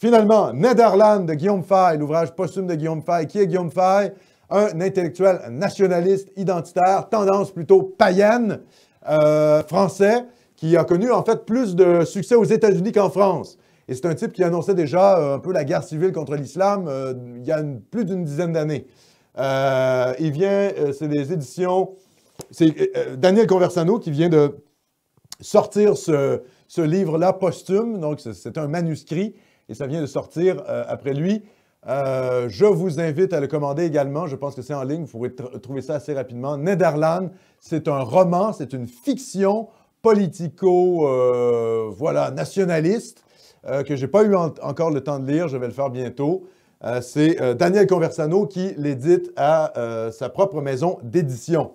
Finalement, Nederland de Guillaume Fay, l'ouvrage posthume de Guillaume Fay. Qui est Guillaume Fay? Un intellectuel nationaliste, identitaire, tendance plutôt païenne, euh, français, qui a connu en fait plus de succès aux États-Unis qu'en France. Et c'est un type qui annonçait déjà euh, un peu la guerre civile contre l'islam euh, il y a plus d'une dizaine d'années. il vient, c'est des éditions, c'est Daniel Conversano qui vient de sortir ce, ce livre-là posthume, donc c'est un manuscrit et ça vient de sortir euh, après lui. Euh, je vous invite à le commander également. Je pense que c'est en ligne. Vous pourrez trouver ça assez rapidement. Nederland, c'est un roman, c'est une fiction politico, euh, voilà, nationaliste que je n'ai pas eu encore le temps de lire. Je vais le faire bientôt. c'est Daniel Conversano qui l'édite à sa propre maison d'édition.